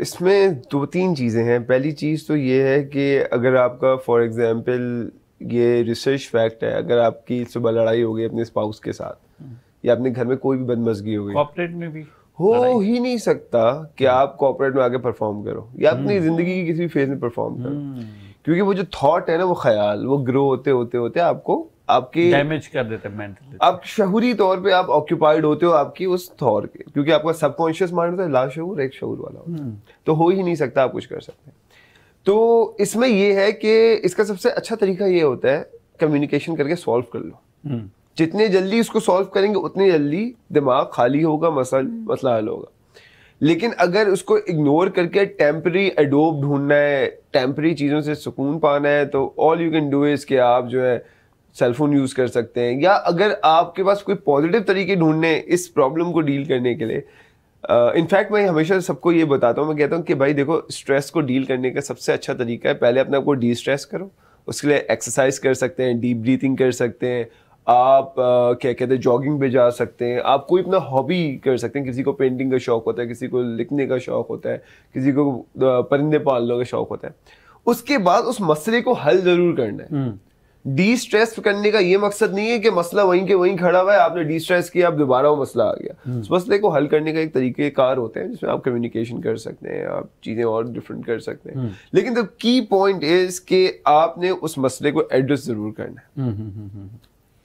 इसमें दो तीन चीज़ें हैं पहली चीज़ तो ये है कि अगर आपका फॉर एग्ज़ाम्पल ये रिसर्च फैक्ट है अगर आपकी सुबह लड़ाई हो गई अपने स्पाउस के साथ या अपने घर में कोई भी बदमजगी हो गई कॉपरेट में भी हो ही नहीं सकता कि आप कॉपरेट में आके परफॉर्म करो या हम्म। अपनी ज़िंदगी की किसी भी फेज में परफॉर्म करो हम्म। क्योंकि वो जो थॉट है ना वो ख्याल वो ग्रो होते होते होते आपको आपकी डैमेज कर देते हैं मेंटली आप शहूरी तौर पे आप ऑक्यूपाइड होते हो आपकी उस थॉर के क्योंकि आपका सबकॉन्शियस माइंड लाश लाशहूर एक शहूर वाला होता है हम्म। तो हो ही नहीं सकता आप कुछ कर सकते तो इसमें यह है कि इसका सबसे अच्छा तरीका यह होता है कम्युनिकेशन करके सॉल्व कर लो हम्म। जितने जल्दी इसको सॉल्व करेंगे उतनी जल्दी दिमाग खाली होगा मसल हम्म। मसला हल होगा लेकिन अगर उसको इग्नोर करके टेम्परी एडोब ढूंढना है टेम्परी चीज़ों से सुकून पाना है तो all you can do is के आप जो है सेलफोन यूज कर सकते हैं या अगर आपके पास कोई पॉजिटिव तरीके ढूंढने इस प्रॉब्लम को डील करने के लिए इनफैक्ट uh, मैं हमेशा सबको ये बताता हूँ मैं कहता हूँ कि भाई देखो स्ट्रेस को डील करने का सबसे अच्छा तरीका है पहले अपने आप को डी स्ट्रेस करो उसके लिए एक्सरसाइज कर सकते हैं डीप ब्रीथिंग कर सकते हैं आप uh, क्या कहते हैं जॉगिंग पे जा सकते हैं आप कोई अपना हॉबी कर सकते हैं किसी को पेंटिंग का शौक़ होता है किसी को लिखने का शौक़ होता है किसी को परिंदे पालने का शौक़ होता है उसके बाद उस मसले को हल ज़रूर करना है हम्म। डी स्ट्रेस करने का ये मकसद नहीं है कि मसला वहीं के वहीं खड़ा हुआ है आपने डी स्ट्रेस किया आप दोबारा वो मसला आ गया उस हम्म। मसले को हल करने का एक तरीके कार होते हैं जिसमें आप कम्युनिकेशन कर सकते हैं आप चीज़ें और डिफरेंट कर सकते हैं हम्म। लेकिन द की पॉइंट इज के आपने उस मसले को एड्रेस ज़रूर करना है हम्म,